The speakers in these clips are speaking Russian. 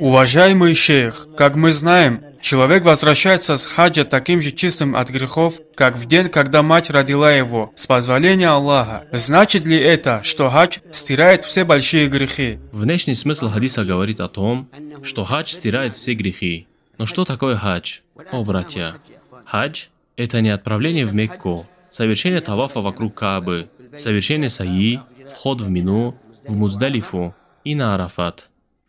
Уважаемый шейх, как мы знаем, человек возвращается с хаджа таким же чистым от грехов, как в день, когда мать родила его, с позволения Аллаха. Значит ли это, что хадж стирает все большие грехи? Внешний смысл хадиса говорит о том, что хадж стирает все грехи. Но что такое хадж? О, братья, хадж – это не отправление в Мекку, совершение тавафа вокруг Каабы, совершение саи, вход в Мину, в Муздалифу и на Арафат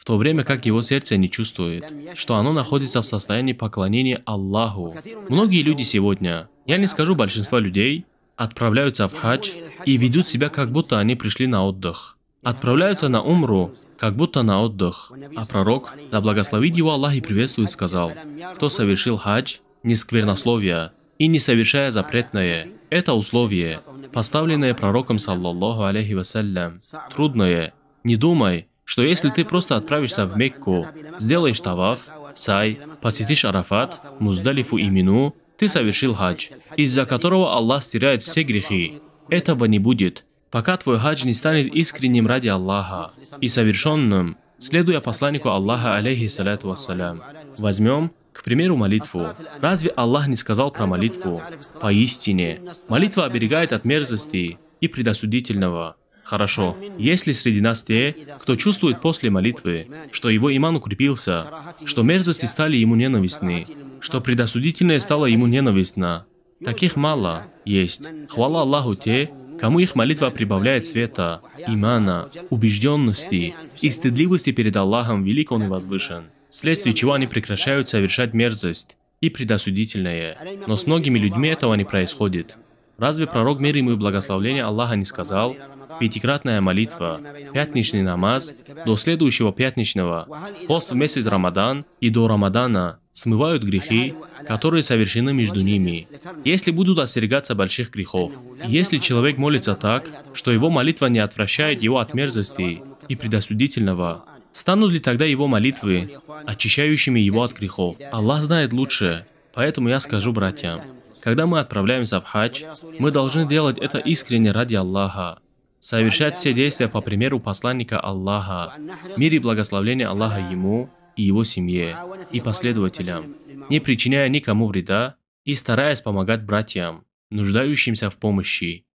то время как его сердце не чувствует, что оно находится в состоянии поклонения Аллаху. Многие люди сегодня, я не скажу большинство людей, отправляются в хадж и ведут себя, как будто они пришли на отдых. Отправляются на умру, как будто на отдых. А пророк, да благословит его Аллах и приветствует, сказал, «Кто совершил хадж, не сквернословие, и не совершая запретное. Это условие, поставленное пророком, саллаллаху алейхи вассалям. Трудное. Не думай, что если ты просто отправишься в Мекку, сделаешь таваф, сай, посетишь Арафат, Муздалифу и Мину, ты совершил хадж, из-за которого Аллах стирает все грехи. Этого не будет, пока твой хадж не станет искренним ради Аллаха и совершенным, следуя посланнику Аллаха, Алейхи алейхиссалату вассалям. Возьмем, к примеру, молитву. Разве Аллах не сказал про молитву? Поистине, молитва оберегает от мерзости и предосудительного. Хорошо. Есть ли среди нас те, кто чувствует после молитвы, что его иман укрепился, что мерзости стали ему ненавистны, что предосудительное стало ему ненавистно? Таких мало есть. Хвала Аллаху те, кому их молитва прибавляет света, имана, убежденности и стыдливости перед Аллахом велик он и возвышен, вследствие чего они прекращают совершать мерзость и предосудительное. Но с многими людьми этого не происходит. Разве пророк мир ему и благословление Аллаха не сказал, пятикратная молитва, пятничный намаз до следующего пятничного, пост в месяц Рамадан и до Рамадана смывают грехи, которые совершены между ними, если будут остерегаться больших грехов. Если человек молится так, что его молитва не отвращает его от мерзости и предосудительного, станут ли тогда его молитвы очищающими его от грехов? Аллах знает лучше, поэтому я скажу братьям, когда мы отправляемся в хадж, мы должны делать это искренне ради Аллаха, совершать все действия по примеру посланника Аллаха, мир и благословение Аллаха ему и его семье, и последователям, не причиняя никому вреда и стараясь помогать братьям, нуждающимся в помощи,